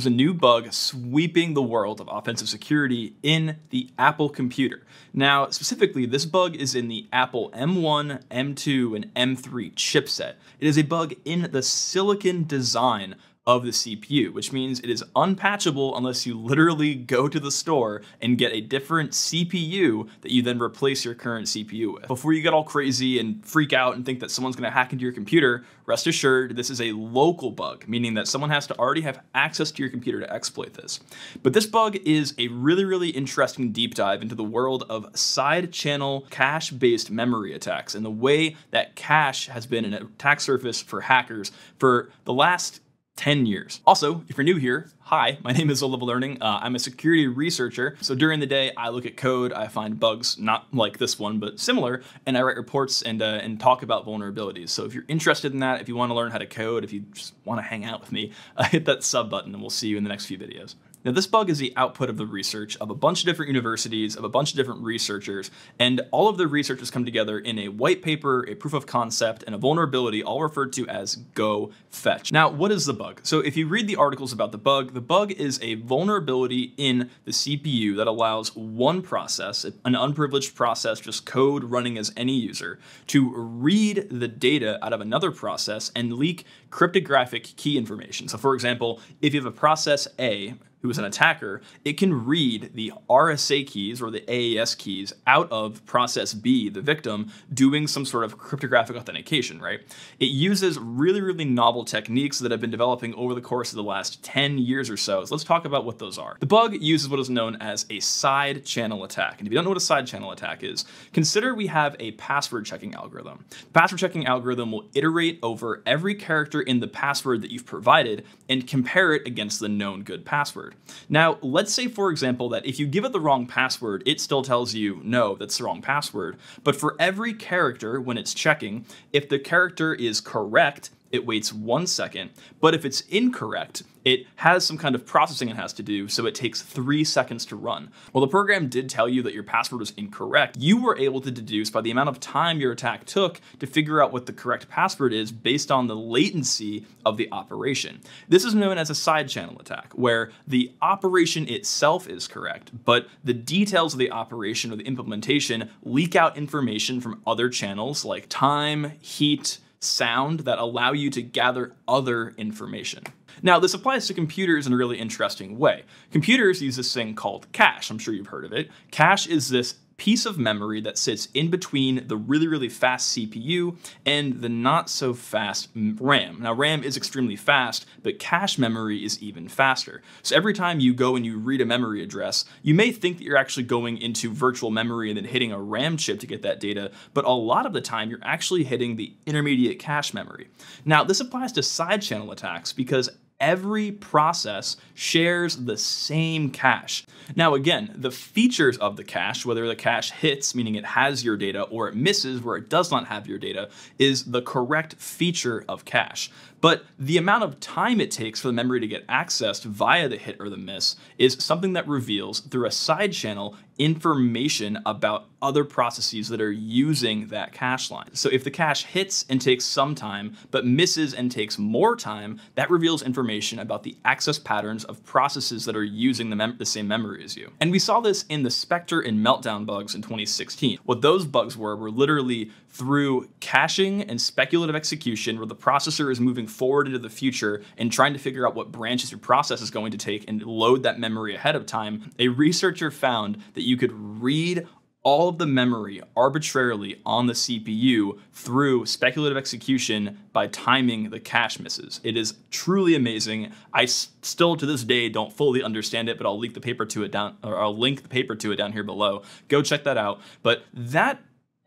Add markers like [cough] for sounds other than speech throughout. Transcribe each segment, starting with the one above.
There's a new bug sweeping the world of offensive security in the Apple computer. Now, specifically, this bug is in the Apple M1, M2, and M3 chipset. It is a bug in the silicon design of the CPU, which means it is unpatchable unless you literally go to the store and get a different CPU that you then replace your current CPU with. Before you get all crazy and freak out and think that someone's gonna hack into your computer, rest assured this is a local bug, meaning that someone has to already have access to your computer to exploit this. But this bug is a really, really interesting deep dive into the world of side channel cache based memory attacks and the way that cache has been an attack surface for hackers for the last 10 years. Also, if you're new here, hi, my name is Oliva Learning. Uh, I'm a security researcher. So during the day, I look at code, I find bugs, not like this one, but similar, and I write reports and, uh, and talk about vulnerabilities. So if you're interested in that, if you wanna learn how to code, if you just wanna hang out with me, uh, [laughs] hit that sub button and we'll see you in the next few videos. Now, this bug is the output of the research of a bunch of different universities, of a bunch of different researchers, and all of the research has come together in a white paper, a proof of concept, and a vulnerability, all referred to as Go Fetch. Now, what is the bug? So if you read the articles about the bug, the bug is a vulnerability in the CPU that allows one process, an unprivileged process, just code running as any user, to read the data out of another process and leak cryptographic key information. So for example, if you have a process A, who is an attacker, it can read the RSA keys or the AES keys out of process B, the victim, doing some sort of cryptographic authentication, right? It uses really, really novel techniques that have been developing over the course of the last 10 years or so. So let's talk about what those are. The bug uses what is known as a side channel attack. And if you don't know what a side channel attack is, consider we have a password checking algorithm. The password checking algorithm will iterate over every character in the password that you've provided and compare it against the known good password password. Now, let's say, for example, that if you give it the wrong password, it still tells you, no, that's the wrong password. But for every character, when it's checking, if the character is correct, it waits one second. But if it's incorrect, it has some kind of processing it has to do, so it takes three seconds to run. While the program did tell you that your password was incorrect, you were able to deduce by the amount of time your attack took to figure out what the correct password is based on the latency of the operation. This is known as a side channel attack, where the operation itself is correct, but the details of the operation or the implementation leak out information from other channels like time, heat, sound that allow you to gather other information. Now, this applies to computers in a really interesting way. Computers use this thing called cache. I'm sure you've heard of it. Cache is this piece of memory that sits in between the really, really fast CPU and the not so fast RAM. Now, RAM is extremely fast, but cache memory is even faster. So every time you go and you read a memory address, you may think that you're actually going into virtual memory and then hitting a RAM chip to get that data, but a lot of the time you're actually hitting the intermediate cache memory. Now, this applies to side channel attacks because every process shares the same cache. Now again, the features of the cache, whether the cache hits, meaning it has your data, or it misses where it does not have your data, is the correct feature of cache. But the amount of time it takes for the memory to get accessed via the hit or the miss is something that reveals through a side channel information about other processes that are using that cache line. So if the cache hits and takes some time, but misses and takes more time, that reveals information about the access patterns of processes that are using the, the, same memory as you. And we saw this in the Spectre and Meltdown bugs in 2016. What those bugs were were literally through caching and speculative execution where the processor is moving forward into the future and trying to figure out what branches your process is going to take and load that memory ahead of time, a researcher found that you could read all of the memory arbitrarily on the CPU through speculative execution by timing the cache misses. It is truly amazing. I still to this day don't fully understand it, but I'll link the paper to it down or I'll link the paper to it down here below. Go check that out. But that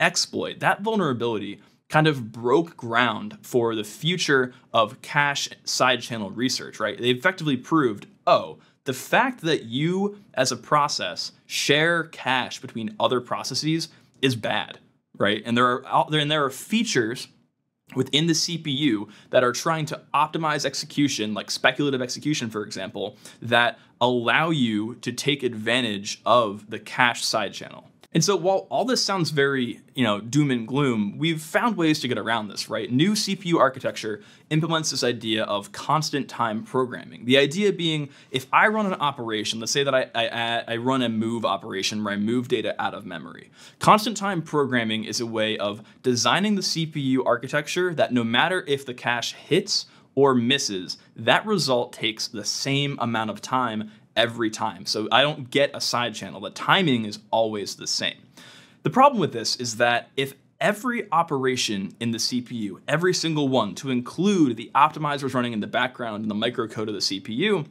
exploit, that vulnerability kind of broke ground for the future of cache side channel research, right? They effectively proved, oh, the fact that you as a process share cache between other processes is bad, right? And there are there and there are features within the CPU that are trying to optimize execution, like speculative execution, for example, that allow you to take advantage of the cache side channel. And so while all this sounds very, you know, doom and gloom, we've found ways to get around this, right? New CPU architecture implements this idea of constant time programming. The idea being if I run an operation, let's say that I, I, I run a move operation where I move data out of memory. Constant time programming is a way of designing the CPU architecture that no matter if the cache hits or misses, that result takes the same amount of time every time. So I don't get a side channel. The timing is always the same. The problem with this is that if every operation in the CPU, every single one, to include the optimizers running in the background and the microcode of the CPU,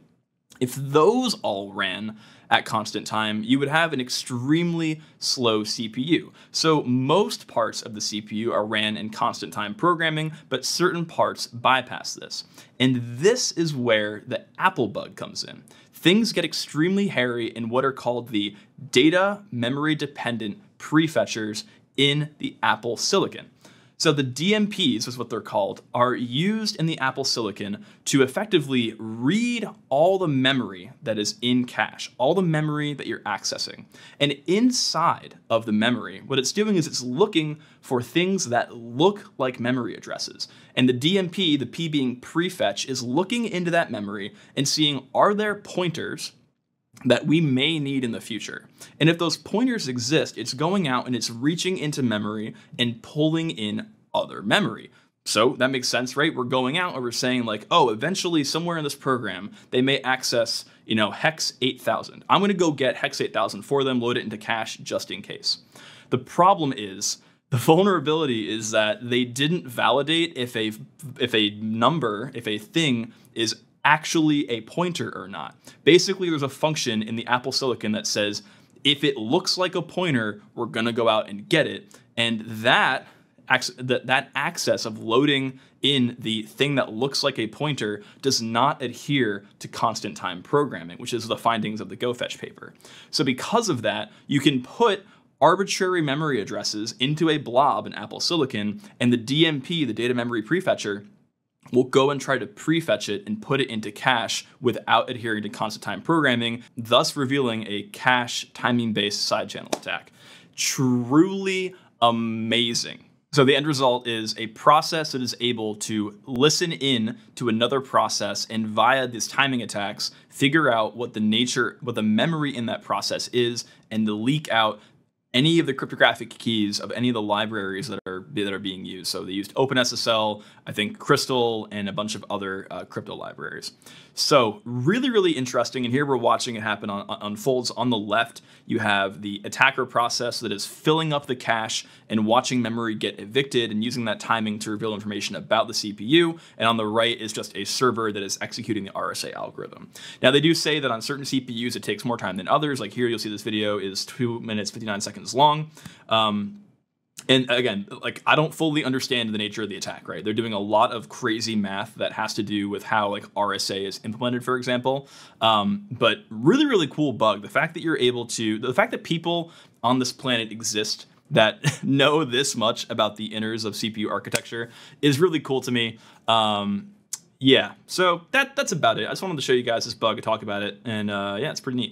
if those all ran at constant time, you would have an extremely slow CPU. So most parts of the CPU are ran in constant time programming, but certain parts bypass this. And this is where the Apple bug comes in. Things get extremely hairy in what are called the data memory dependent prefetchers in the Apple silicon. So the DMPs is what they're called, are used in the Apple Silicon to effectively read all the memory that is in cache, all the memory that you're accessing. And inside of the memory, what it's doing is it's looking for things that look like memory addresses. And the DMP, the P being prefetch, is looking into that memory and seeing are there pointers that we may need in the future. And if those pointers exist, it's going out and it's reaching into memory and pulling in other memory. So that makes sense, right? We're going out and we're saying like, oh, eventually somewhere in this program, they may access, you know, hex 8000. I'm going to go get hex 8000 for them, load it into cache just in case. The problem is the vulnerability is that they didn't validate if a if a number, if a thing is actually a pointer or not. Basically, there's a function in the Apple Silicon that says, if it looks like a pointer, we're gonna go out and get it. And that, that access of loading in the thing that looks like a pointer does not adhere to constant time programming, which is the findings of the GoFetch paper. So because of that, you can put arbitrary memory addresses into a blob in Apple Silicon, and the DMP, the data memory prefetcher, will go and try to prefetch it and put it into cache without adhering to constant time programming, thus revealing a cache timing based side channel attack. Truly amazing. So the end result is a process that is able to listen in to another process and via these timing attacks, figure out what the nature, what the memory in that process is, and leak out any of the cryptographic keys of any of the libraries that are that are being used. So they used OpenSSL, I think Crystal, and a bunch of other uh, crypto libraries. So really, really interesting. And here we're watching it happen on, on, unfolds. On the left, you have the attacker process that is filling up the cache and watching memory get evicted and using that timing to reveal information about the CPU. And on the right is just a server that is executing the RSA algorithm. Now they do say that on certain CPUs it takes more time than others. Like here you'll see this video is two minutes 59 seconds seconds long. Um, and again, like I don't fully understand the nature of the attack, right? They're doing a lot of crazy math that has to do with how like RSA is implemented, for example. Um, but really, really cool bug. The fact that you're able to, the fact that people on this planet exist that [laughs] know this much about the inners of CPU architecture is really cool to me. Um, yeah, so that that's about it. I just wanted to show you guys this bug, talk about it, and uh, yeah, it's pretty neat.